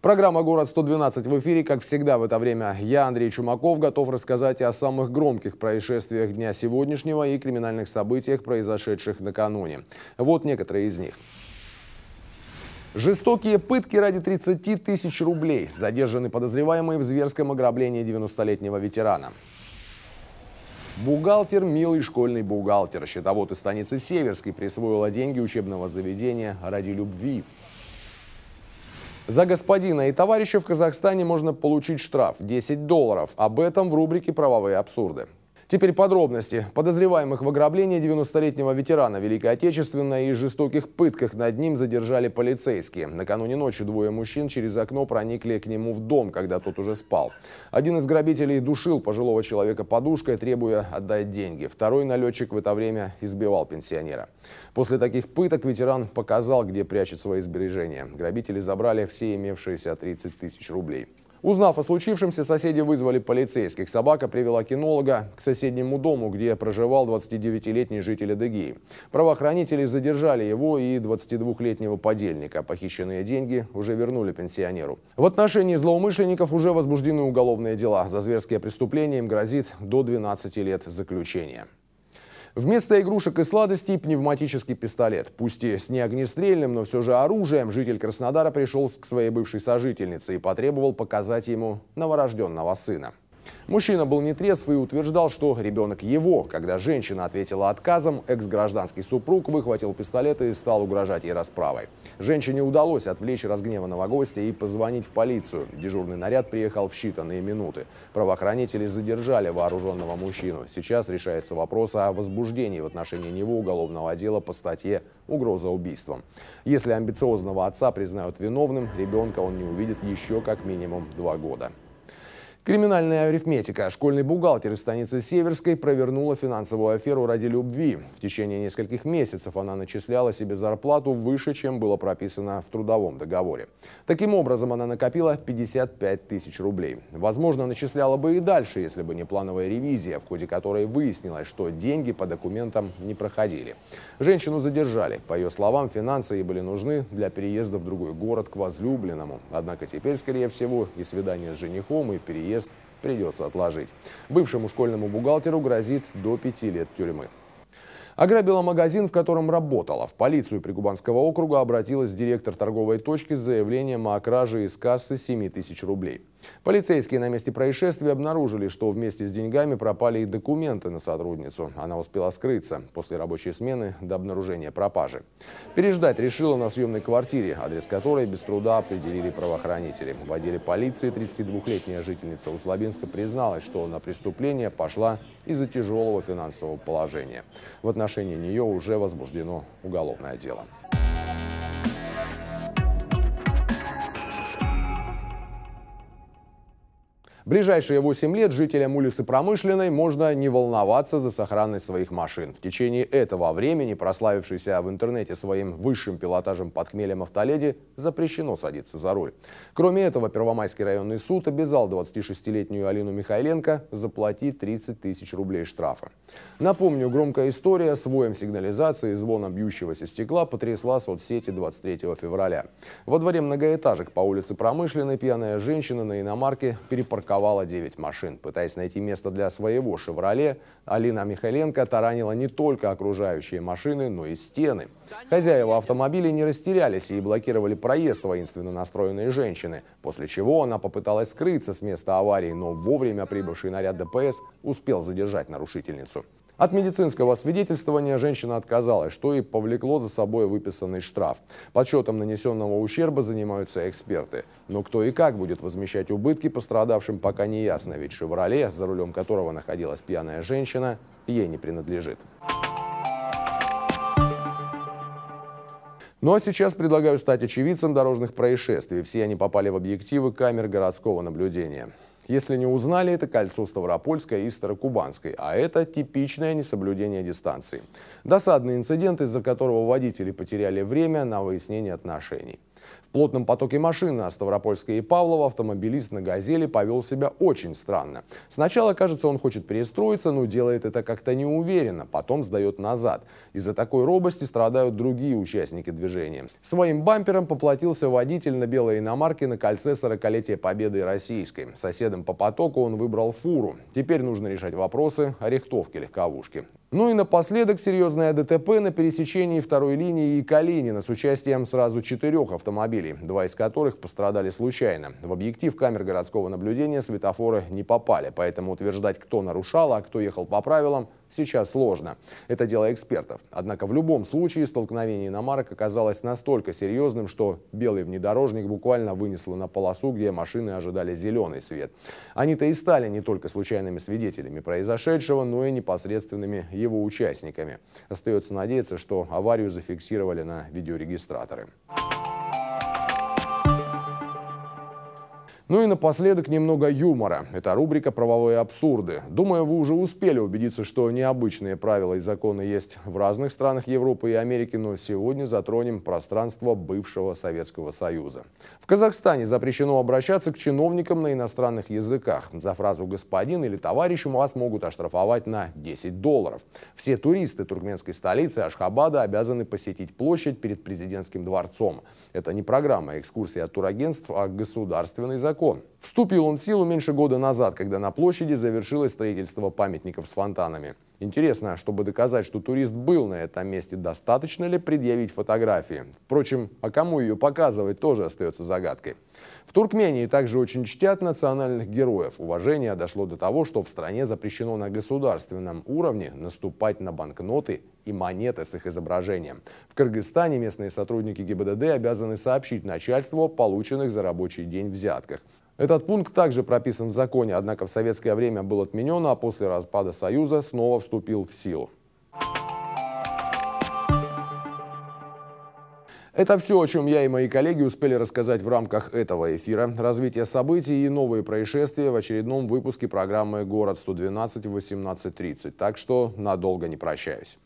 Программа «Город-112» в эфире, как всегда в это время. Я, Андрей Чумаков, готов рассказать о самых громких происшествиях дня сегодняшнего и криминальных событиях, произошедших накануне. Вот некоторые из них. Жестокие пытки ради 30 тысяч рублей. Задержаны подозреваемые в зверском ограблении 90-летнего ветерана. Бухгалтер, милый школьный бухгалтер. Счетовод из станицы Северской присвоила деньги учебного заведения ради любви. За господина и товарища в Казахстане можно получить штраф 10 долларов. Об этом в рубрике «Правовые абсурды». Теперь подробности. Подозреваемых в ограблении 90-летнего ветерана Великой Отечественной и жестоких пытках над ним задержали полицейские. Накануне ночью двое мужчин через окно проникли к нему в дом, когда тот уже спал. Один из грабителей душил пожилого человека подушкой, требуя отдать деньги. Второй налетчик в это время избивал пенсионера. После таких пыток ветеран показал, где прячет свои сбережения. Грабители забрали все имевшиеся 30 тысяч рублей. Узнав о случившемся, соседи вызвали полицейских. Собака привела кинолога к соседнему дому, где проживал 29-летний житель Адыгеи. Правоохранители задержали его и 22-летнего подельника. Похищенные деньги уже вернули пенсионеру. В отношении злоумышленников уже возбуждены уголовные дела. За зверские преступления им грозит до 12 лет заключения. Вместо игрушек и сладостей пневматический пистолет. Пусть и с неогнестрельным, но все же оружием житель Краснодара пришел к своей бывшей сожительнице и потребовал показать ему новорожденного сына. Мужчина был нетрезв и утверждал, что ребенок его. Когда женщина ответила отказом, экс-гражданский супруг выхватил пистолет и стал угрожать ей расправой. Женщине удалось отвлечь разгневанного гостя и позвонить в полицию. Дежурный наряд приехал в считанные минуты. Правоохранители задержали вооруженного мужчину. Сейчас решается вопрос о возбуждении в отношении него уголовного дела по статье «Угроза убийством». Если амбициозного отца признают виновным, ребенка он не увидит еще как минимум два года. Криминальная арифметика. Школьный бухгалтер из станицы Северской провернула финансовую аферу ради любви. В течение нескольких месяцев она начисляла себе зарплату выше, чем было прописано в трудовом договоре. Таким образом, она накопила 55 тысяч рублей. Возможно, начисляла бы и дальше, если бы не плановая ревизия, в ходе которой выяснилось, что деньги по документам не проходили. Женщину задержали. По ее словам, финансы ей были нужны для переезда в другой город к возлюбленному. Однако теперь, скорее всего, и свидание с женихом, и переезд арест придется отложить. Бывшему школьному бухгалтеру грозит до пяти лет тюрьмы. Ограбила магазин, в котором работала. В полицию Прикубанского округа обратилась директор торговой точки с заявлением о краже из кассы 7 тысяч рублей. Полицейские на месте происшествия обнаружили, что вместе с деньгами пропали и документы на сотрудницу. Она успела скрыться после рабочей смены до обнаружения пропажи. Переждать решила на съемной квартире, адрес которой без труда определили правоохранители. В отделе полиции 32-летняя жительница Услабинска призналась, что на преступление пошла из-за тяжелого финансового положения. В отношении нее уже возбуждено уголовное дело. ближайшие 8 лет жителям улицы Промышленной можно не волноваться за сохранность своих машин. В течение этого времени прославившийся в интернете своим высшим пилотажем под хмелем автоледи запрещено садиться за руль. Кроме этого, Первомайский районный суд обязал 26-летнюю Алину Михайленко заплатить 30 тысяч рублей штрафа. Напомню, громкая история с воем сигнализации и звоном бьющегося стекла потрясла соцсети 23 февраля. Во дворе многоэтажек по улице Промышленной пьяная женщина на иномарке перепарковала атаковала 9 машин. Пытаясь найти место для своего «Шевроле», Алина Михаленко таранила не только окружающие машины, но и стены. Хозяева автомобилей не растерялись и блокировали проезд воинственно настроенной женщины, после чего она попыталась скрыться с места аварии, но вовремя прибывший наряд ДПС успел задержать нарушительницу. От медицинского свидетельствования женщина отказалась, что и повлекло за собой выписанный штраф. Подсчетом нанесенного ущерба занимаются эксперты. Но кто и как будет возмещать убытки пострадавшим, пока не ясно, ведь «Шевроле», за рулем которого находилась пьяная женщина, ей не принадлежит. Ну а сейчас предлагаю стать очевидцем дорожных происшествий. Все они попали в объективы камер городского наблюдения. Если не узнали, это кольцо Ставропольское и Старокубанской, а это типичное несоблюдение дистанции. Досадный инцидент, из-за которого водители потеряли время на выяснение отношений. В плотном потоке машин на Ставропольской и Павлова автомобилист на «Газели» повел себя очень странно. Сначала, кажется, он хочет перестроиться, но делает это как-то неуверенно, потом сдает назад. Из-за такой робости страдают другие участники движения. Своим бампером поплатился водитель на белой иномарке на кольце 40-летия Победы Российской. Соседом по потоку он выбрал фуру. Теперь нужно решать вопросы о рихтовке легковушки. Ну и напоследок серьезное ДТП на пересечении второй линии и Калинина с участием сразу четырех автомобилей, два из которых пострадали случайно. В объектив камер городского наблюдения светофоры не попали, поэтому утверждать, кто нарушал, а кто ехал по правилам – сейчас сложно. Это дело экспертов. Однако в любом случае столкновение иномарок оказалось настолько серьезным, что белый внедорожник буквально вынесло на полосу, где машины ожидали зеленый свет. Они-то и стали не только случайными свидетелями произошедшего, но и непосредственными его участниками. Остается надеяться, что аварию зафиксировали на видеорегистраторы. Ну и напоследок немного юмора. Это рубрика «Правовые абсурды». Думаю, вы уже успели убедиться, что необычные правила и законы есть в разных странах Европы и Америки, но сегодня затронем пространство бывшего Советского Союза. В Казахстане запрещено обращаться к чиновникам на иностранных языках. За фразу «господин» или «товарищ» вас могут оштрафовать на 10 долларов. Все туристы туркменской столицы Ашхабада обязаны посетить площадь перед президентским дворцом. Это не программа экскурсии от турагентств, а государственный закон закон. Вступил он в силу меньше года назад, когда на площади завершилось строительство памятников с фонтанами. Интересно, чтобы доказать, что турист был на этом месте, достаточно ли предъявить фотографии? Впрочем, а кому ее показывать тоже остается загадкой. В Туркмении также очень чтят национальных героев. Уважение дошло до того, что в стране запрещено на государственном уровне наступать на банкноты и монеты с их изображением. В Кыргызстане местные сотрудники ГИБДД обязаны сообщить начальству о полученных за рабочий день взятках. Этот пункт также прописан в законе, однако в советское время был отменен, а после распада Союза снова вступил в силу. Это все, о чем я и мои коллеги успели рассказать в рамках этого эфира. Развитие событий и новые происшествия в очередном выпуске программы «Город 112» 18.30. Так что надолго не прощаюсь.